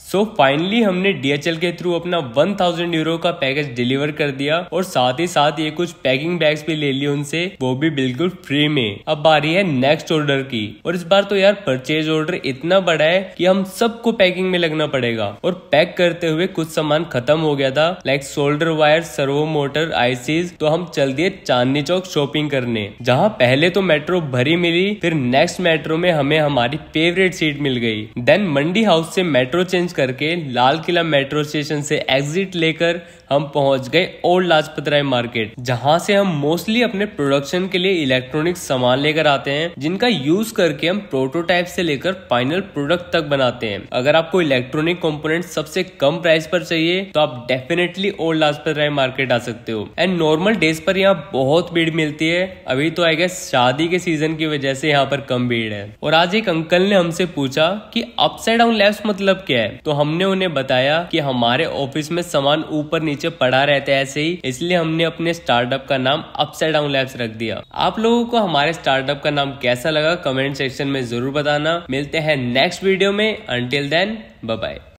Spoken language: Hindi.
सो so, फाइनली हमने डीएचएल के थ्रू अपना 1000 यूरो का पैकेज डिलीवर कर दिया और साथ ही साथ ये कुछ पैकिंग बैग्स भी ले लिए उनसे वो भी बिल्कुल फ्री में अब आ रही है नेक्स्ट ऑर्डर की और इस बार तो यार परचेज ऑर्डर इतना बड़ा है कि हम सबको पैकिंग में लगना पड़ेगा और पैक करते हुए कुछ सामान खत्म हो गया था like shoulder wire servo motor ICs तो हम चल दिए चांदनी चौक शॉपिंग करने जहाँ पहले तो मेट्रो भरी मिली फिर नेक्स्ट मेट्रो में हमें हमारी फेवरेट सीट मिल गई देन मंडी हाउस से मेट्रो चेंज चेंज करके लाल किला मेट्रो स्टेशन से एग्जिट लेकर हम पहुंच गए ओल्ड लाजपत राय मार्केट जहां से हम मोस्टली अपने प्रोडक्शन के लिए इलेक्ट्रॉनिक सामान लेकर आते हैं जिनका यूज करके हम प्रोटोटाइप से लेकर फाइनल प्रोडक्ट तक बनाते हैं अगर आपको इलेक्ट्रॉनिक कंपोनेंट सबसे कम प्राइस पर चाहिए तो आप definitely Old Lajpat Rai Market आ सकते हो एंड नॉर्मल डेज पर यहाँ बहुत भीड़ मिलती है अभी तो आई गए शादी के सीजन की वजह से यहाँ पर कम भीड़ है और आज एक अंकल ने हमसे पूछा की अपसाइड डाउन लेफ्ट मतलब क्या है तो हमने उन्हें बताया कि हमारे ऑफिस में सामान ऊपर नीचे पड़ा रहता है ऐसे ही इसलिए हमने अपने स्टार्टअप का नाम अपसाइड डाउन लैब्स रख दिया आप लोगों को हमारे स्टार्टअप का नाम कैसा लगा कमेंट सेक्शन में जरूर बताना मिलते हैं नेक्स्ट वीडियो में अंटिल देन बाय